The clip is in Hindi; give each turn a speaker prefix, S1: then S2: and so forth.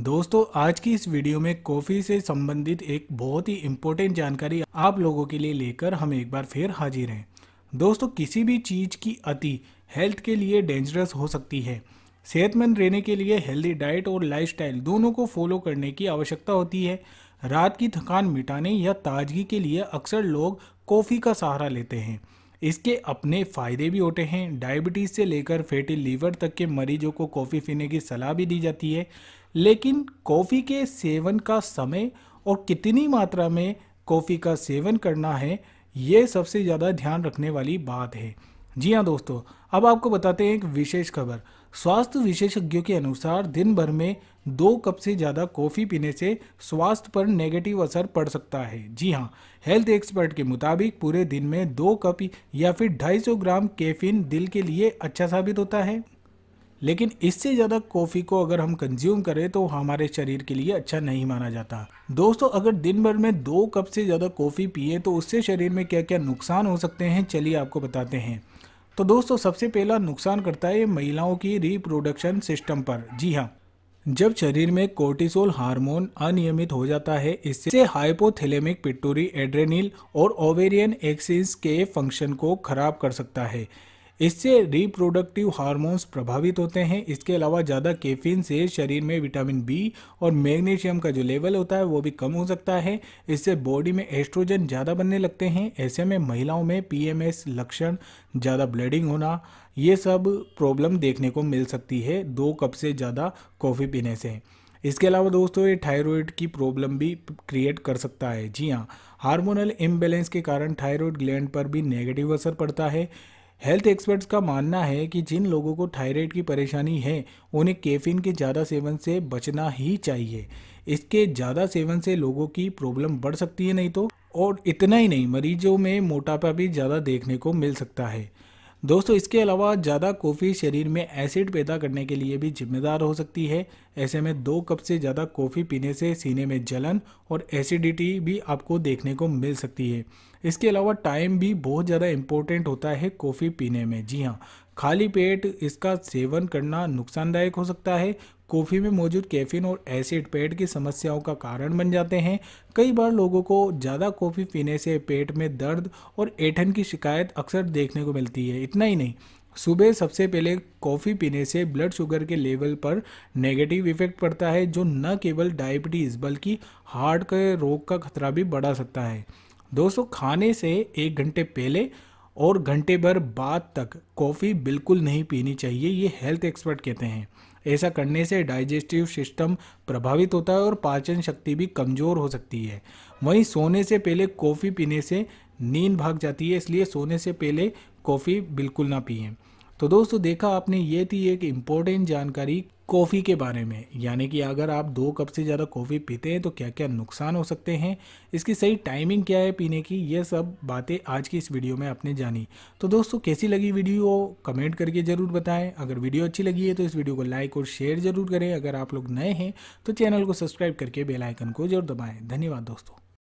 S1: दोस्तों आज की इस वीडियो में कॉफ़ी से संबंधित एक बहुत ही इम्पोर्टेंट जानकारी आप लोगों के लिए लेकर हम एक बार फिर हाजिर हैं दोस्तों किसी भी चीज़ की अति हेल्थ के लिए डेंजरस हो सकती है सेहतमंद रहने के लिए हेल्दी डाइट और लाइफस्टाइल दोनों को फॉलो करने की आवश्यकता होती है रात की थकान मिटाने या ताजगी के लिए अक्सर लोग कॉफ़ी का सहारा लेते हैं इसके अपने फ़ायदे भी होते हैं डायबिटीज़ से लेकर फैटी लीवर तक के मरीजों को कॉफ़ी पीने की सलाह भी दी जाती है लेकिन कॉफ़ी के सेवन का समय और कितनी मात्रा में कॉफ़ी का सेवन करना है ये सबसे ज़्यादा ध्यान रखने वाली बात है जी हाँ दोस्तों अब आपको बताते हैं एक विशेष खबर स्वास्थ्य विशेषज्ञों के अनुसार दिन भर में दो कप से ज़्यादा कॉफ़ी पीने से स्वास्थ्य पर नेगेटिव असर पड़ सकता है जी हाँ हेल्थ एक्सपर्ट के मुताबिक पूरे दिन में दो कप या फिर 250 ग्राम कैफीन दिल के लिए अच्छा साबित होता है लेकिन इससे ज़्यादा कॉफ़ी को अगर हम कंज्यूम करें तो हमारे शरीर के लिए अच्छा नहीं माना जाता दोस्तों अगर दिन भर में दो कप से ज़्यादा कॉफ़ी पिए तो उससे शरीर में क्या क्या नुकसान हो सकते हैं चलिए आपको बताते हैं तो दोस्तों सबसे पहला नुकसान करता है महिलाओं की रिप्रोडक्शन सिस्टम पर जी हाँ जब शरीर में कोर्टिसोल हार्मोन अनियमित हो जाता है इससे हाइपोथैलेमिक पिटोरी एड्रेनिल और ओवेरियन एक्सिस के फंक्शन को खराब कर सकता है इससे रिप्रोडक्टिव हार्मोन्स प्रभावित होते हैं इसके अलावा ज़्यादा कैफीन से शरीर में विटामिन बी और मैग्नीशियम का जो लेवल होता है वो भी कम हो सकता है इससे बॉडी में एस्ट्रोजन ज़्यादा बनने लगते हैं ऐसे में महिलाओं में पीएमएस लक्षण ज़्यादा ब्लडिंग होना ये सब प्रॉब्लम देखने को मिल सकती है दो कप से ज़्यादा कॉफ़ी पीने से इसके अलावा दोस्तों ये थायराइड की प्रॉब्लम भी क्रिएट कर सकता है जी हाँ हार्मोनल इम्बेलेंस के कारण थायराइड ग्लैंड पर भी नेगेटिव असर पड़ता है हेल्थ एक्सपर्ट्स का मानना है कि जिन लोगों को थायराइड की परेशानी है उन्हें कैफीन के ज़्यादा सेवन से बचना ही चाहिए इसके ज़्यादा सेवन से लोगों की प्रॉब्लम बढ़ सकती है नहीं तो और इतना ही नहीं मरीजों में मोटापा भी ज़्यादा देखने को मिल सकता है दोस्तों इसके अलावा ज़्यादा कॉफ़ी शरीर में एसिड पैदा करने के लिए भी जिम्मेदार हो सकती है ऐसे में दो कप से ज़्यादा कॉफ़ी पीने से सीने में जलन और एसिडिटी भी आपको देखने को मिल सकती है इसके अलावा टाइम भी बहुत ज़्यादा इम्पोर्टेंट होता है कॉफ़ी पीने में जी हाँ खाली पेट इसका सेवन करना नुकसानदायक हो सकता है कॉफ़ी में मौजूद कैफीन और एसिड पेट की समस्याओं का कारण बन जाते हैं कई बार लोगों को ज़्यादा कॉफ़ी पीने से पेट में दर्द और ऐठन की शिकायत अक्सर देखने को मिलती है इतना ही नहीं सुबह सबसे पहले कॉफ़ी पीने से ब्लड शुगर के लेवल पर नेगेटिव इफेक्ट पड़ता है जो न केवल डायबिटीज़ बल्कि हार्ट के रोग का खतरा भी बढ़ा सकता है दोस्तों खाने से एक घंटे पहले और घंटे भर बाद तक कॉफ़ी बिल्कुल नहीं पीनी चाहिए ये हेल्थ एक्सपर्ट कहते हैं ऐसा करने से डाइजेस्टिव सिस्टम प्रभावित होता है और पाचन शक्ति भी कमज़ोर हो सकती है वहीं सोने से पहले कॉफ़ी पीने से नींद भाग जाती है इसलिए सोने से पहले कॉफ़ी बिल्कुल ना पिए तो दोस्तों देखा आपने ये थी एक इम्पोर्टेंट जानकारी कॉफ़ी के बारे में यानी कि अगर आप दो कप से ज़्यादा कॉफ़ी पीते हैं तो क्या क्या नुकसान हो सकते हैं इसकी सही टाइमिंग क्या है पीने की ये सब बातें आज की इस वीडियो में आपने जानी तो दोस्तों कैसी लगी वीडियो कमेंट करके ज़रूर बताएं अगर वीडियो अच्छी लगी है तो इस वीडियो को लाइक और शेयर ज़रूर करें अगर आप लोग नए हैं तो चैनल को सब्सक्राइब करके बेलाइकन को जरूर दबाएँ धन्यवाद दोस्तों